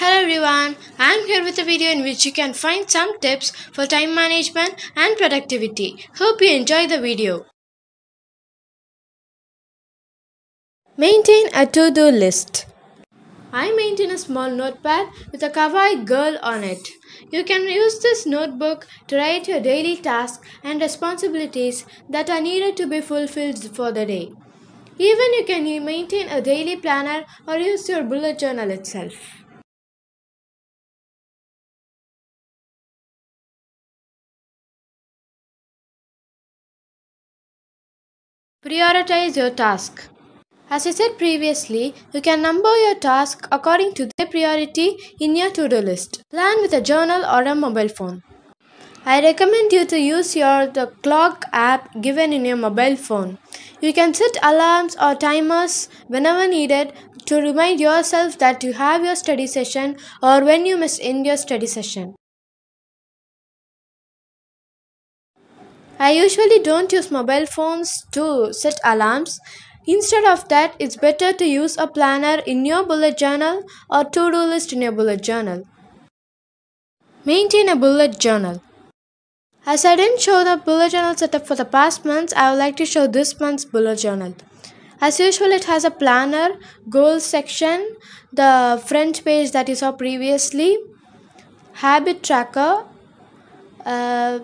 Hello everyone, I am here with a video in which you can find some tips for time management and productivity. Hope you enjoy the video. Maintain a to-do list. I maintain a small notepad with a kawaii girl on it. You can use this notebook to write your daily tasks and responsibilities that are needed to be fulfilled for the day. Even you can maintain a daily planner or use your bullet journal itself. Prioritize your task. As I said previously, you can number your tasks according to their priority in your to-do list. Plan with a journal or a mobile phone. I recommend you to use your the clock app given in your mobile phone. You can set alarms or timers whenever needed to remind yourself that you have your study session or when you must end your study session. I usually don't use mobile phones to set alarms. Instead of that, it's better to use a planner in your bullet journal or to do list in your bullet journal. Maintain a bullet journal. As I didn't show the bullet journal setup for the past months, I would like to show this month's bullet journal. As usual, it has a planner, goals section, the front page that you saw previously, habit tracker, uh,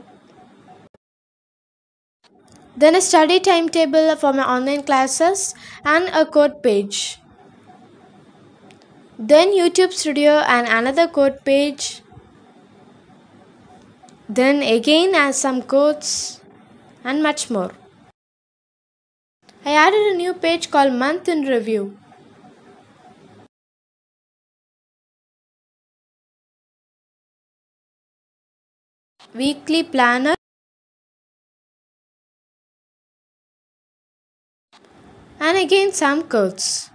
then a study timetable for my online classes and a code page. Then YouTube Studio and another code page. Then again add some codes and much more. I added a new page called Month in Review. Weekly Planner and again some curls.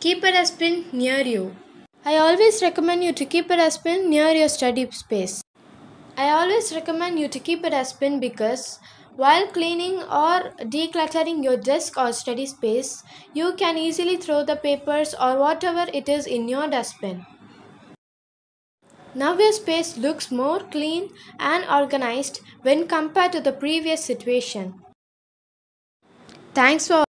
Keep a dustbin near you. I always recommend you to keep a dustbin near your study space. I always recommend you to keep a dustbin because while cleaning or decluttering your desk or study space, you can easily throw the papers or whatever it is in your dustbin. Now your space looks more clean and organized when compared to the previous situation. Thanks for